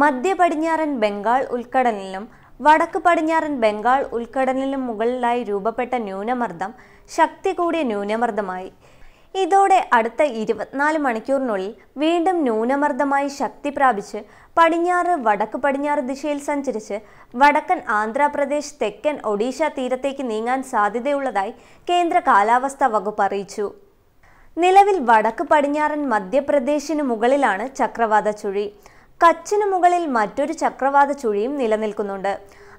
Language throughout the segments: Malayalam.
മധ്യ പടിഞ്ഞാറൻ ബംഗാൾ ഉൾക്കടലിലും വടക്ക് പടിഞ്ഞാറൻ ബംഗാൾ ഉൾക്കടലിലും മുകളിലായി രൂപപ്പെട്ട ന്യൂനമർദ്ദം ശക്തി കൂടിയ ന്യൂനമർദ്ദമായി ഇതോടെ അടുത്ത ഇരുപത്തിനാല് മണിക്കൂറിനുള്ളിൽ വീണ്ടും ന്യൂനമർദ്ദമായി ശക്തി പ്രാപിച്ച് പടിഞ്ഞാറ് വടക്ക് പടിഞ്ഞാറ് ദിശയിൽ സഞ്ചരിച്ച് വടക്കൻ ആന്ധ്രാപ്രദേശ് തെക്കൻ ഒഡീഷ തീരത്തേക്ക് നീങ്ങാൻ സാധ്യതയുള്ളതായി കേന്ദ്ര കാലാവസ്ഥാ വകുപ്പ് അറിയിച്ചു നിലവിൽ വടക്ക് പടിഞ്ഞാറൻ മധ്യപ്രദേശിനു മുകളിലാണ് ചക്രവാത ചുഴി കച്ചിനു മുകളിൽ മറ്റൊരു ചക്രവാത ചുഴിയും നിലനിൽക്കുന്നുണ്ട്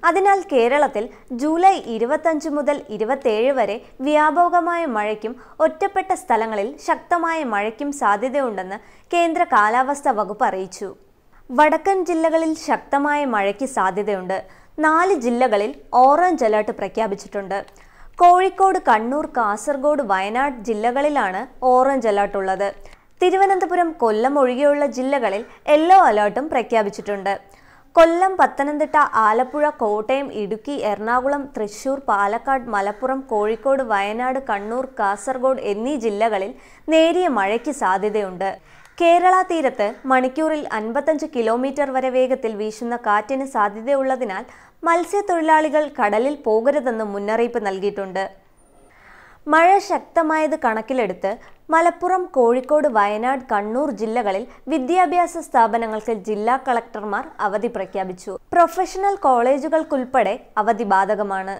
അതിനാൽ കേരളത്തിൽ ജൂലൈ ഇരുപത്തഞ്ച് മുതൽ ഇരുപത്തേഴ് വരെ വ്യാപകമായ മഴയ്ക്കും ഒറ്റപ്പെട്ട സ്ഥലങ്ങളിൽ ശക്തമായ മഴയ്ക്കും സാധ്യതയുണ്ടെന്ന് കേന്ദ്ര കാലാവസ്ഥാ വകുപ്പ് അറിയിച്ചു വടക്കൻ ജില്ലകളിൽ ശക്തമായ മഴയ്ക്ക് സാധ്യതയുണ്ട് നാല് ജില്ലകളിൽ ഓറഞ്ച് അലർട്ട് പ്രഖ്യാപിച്ചിട്ടുണ്ട് കോഴിക്കോട് കണ്ണൂർ കാസർഗോഡ് വയനാട് ജില്ലകളിലാണ് ഓറഞ്ച് അലർട്ട് ഉള്ളത് തിരുവനന്തപുരം കൊല്ലം ഒഴികെയുള്ള ജില്ലകളിൽ യെല്ലോ അലേർട്ടും പ്രഖ്യാപിച്ചിട്ടുണ്ട് കൊല്ലം പത്തനംതിട്ട ആലപ്പുഴ കോട്ടയം ഇടുക്കി എറണാകുളം തൃശൂർ പാലക്കാട് മലപ്പുറം കോഴിക്കോട് വയനാട് കണ്ണൂർ കാസർഗോഡ് എന്നീ ജില്ലകളിൽ നേരിയ മഴയ്ക്ക് സാധ്യതയുണ്ട് കേരള തീരത്ത് മണിക്കൂറിൽ അൻപത്തഞ്ച് കിലോമീറ്റർ വരെ വേഗത്തിൽ വീശുന്ന കാറ്റിന് സാധ്യതയുള്ളതിനാൽ മത്സ്യത്തൊഴിലാളികൾ കടലിൽ പോകരുതെന്ന് മുന്നറിയിപ്പ് നൽകിയിട്ടുണ്ട് മഴ ശക്തമായത് കണക്കിലെടുത്ത് മലപ്പുറം കോഴിക്കോട് വയനാട് കണ്ണൂർ ജില്ലകളിൽ വിദ്യാഭ്യാസ സ്ഥാപനങ്ങൾക്ക് ജില്ലാ കളക്ടർമാർ അവധി പ്രഖ്യാപിച്ചു പ്രൊഫഷണൽ കോളേജുകൾക്കുൾപ്പെടെ അവധി ബാധകമാണ്